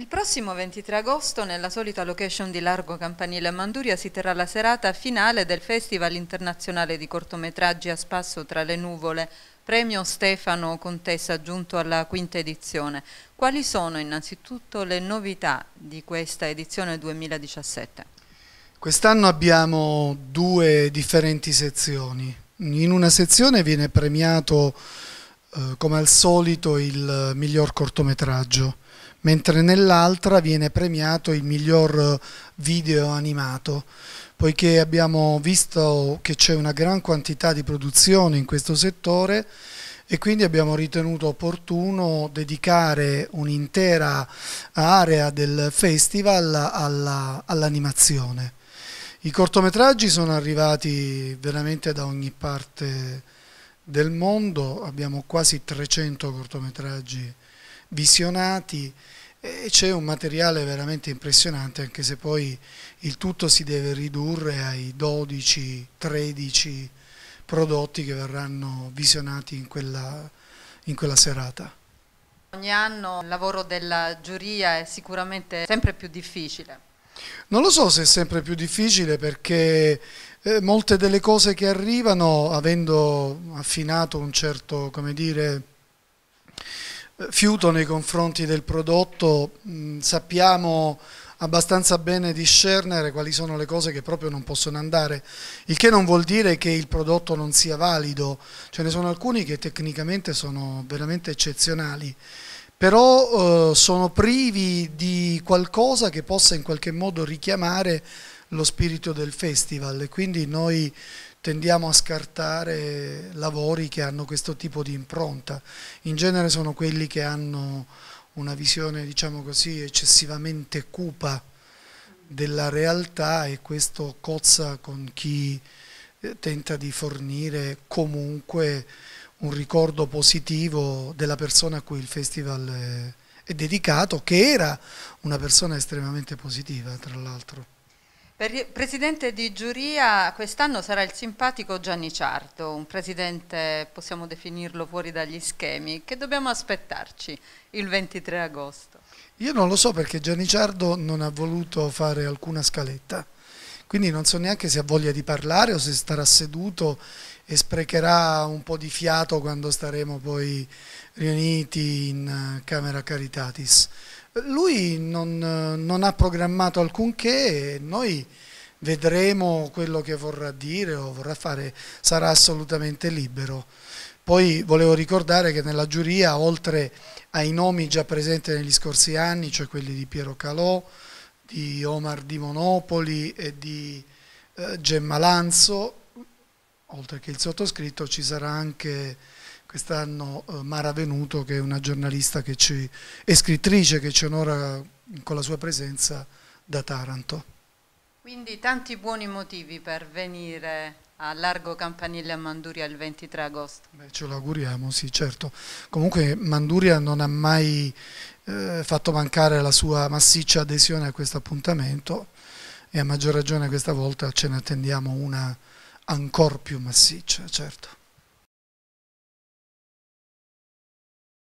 Il prossimo 23 agosto, nella solita location di Largo Campanile a Manduria, si terrà la serata finale del Festival internazionale di cortometraggi a spasso tra le nuvole, premio Stefano Contessa giunto alla quinta edizione. Quali sono innanzitutto le novità di questa edizione 2017? Quest'anno abbiamo due differenti sezioni. In una sezione viene premiato eh, come al solito il miglior cortometraggio mentre nell'altra viene premiato il miglior eh, video animato. Poiché abbiamo visto che c'è una gran quantità di produzione in questo settore e quindi abbiamo ritenuto opportuno dedicare un'intera area del festival all'animazione. I cortometraggi sono arrivati veramente da ogni parte del mondo, abbiamo quasi 300 cortometraggi visionati e c'è un materiale veramente impressionante anche se poi il tutto si deve ridurre ai 12-13 prodotti che verranno visionati in quella, in quella serata. Ogni anno il lavoro della giuria è sicuramente sempre più difficile. Non lo so se è sempre più difficile perché eh, molte delle cose che arrivano, avendo affinato un certo, come dire, fiuto nei confronti del prodotto, mm, sappiamo abbastanza bene discernere quali sono le cose che proprio non possono andare, il che non vuol dire che il prodotto non sia valido, ce ne sono alcuni che tecnicamente sono veramente eccezionali, però eh, sono privi di qualcosa che possa in qualche modo richiamare lo spirito del festival e quindi noi tendiamo a scartare lavori che hanno questo tipo di impronta. In genere sono quelli che hanno una visione, diciamo così, eccessivamente cupa della realtà e questo cozza con chi eh, tenta di fornire comunque un ricordo positivo della persona a cui il festival è dedicato, che era una persona estremamente positiva, tra l'altro presidente di giuria quest'anno sarà il simpatico Gianni Ciardo, un presidente, possiamo definirlo fuori dagli schemi. Che dobbiamo aspettarci il 23 agosto? Io non lo so perché Gianni Ciardo non ha voluto fare alcuna scaletta, quindi non so neanche se ha voglia di parlare o se starà seduto e sprecherà un po' di fiato quando staremo poi riuniti in eh, Camera Caritatis. Lui non, non ha programmato alcunché, e noi vedremo quello che vorrà dire o vorrà fare, sarà assolutamente libero. Poi volevo ricordare che nella giuria, oltre ai nomi già presenti negli scorsi anni, cioè quelli di Piero Calò, di Omar di Monopoli e di eh, Gemma Lanzo, oltre che il sottoscritto, ci sarà anche quest'anno eh, Mara Venuto che è una giornalista ci, e scrittrice che ci onora con la sua presenza da Taranto. Quindi tanti buoni motivi per venire a Largo Campanile a Manduria il 23 agosto. Beh, ce lo auguriamo, sì, certo. Comunque Manduria non ha mai eh, fatto mancare la sua massiccia adesione a questo appuntamento e a maggior ragione questa volta ce ne attendiamo una ancora più massiccia, certo.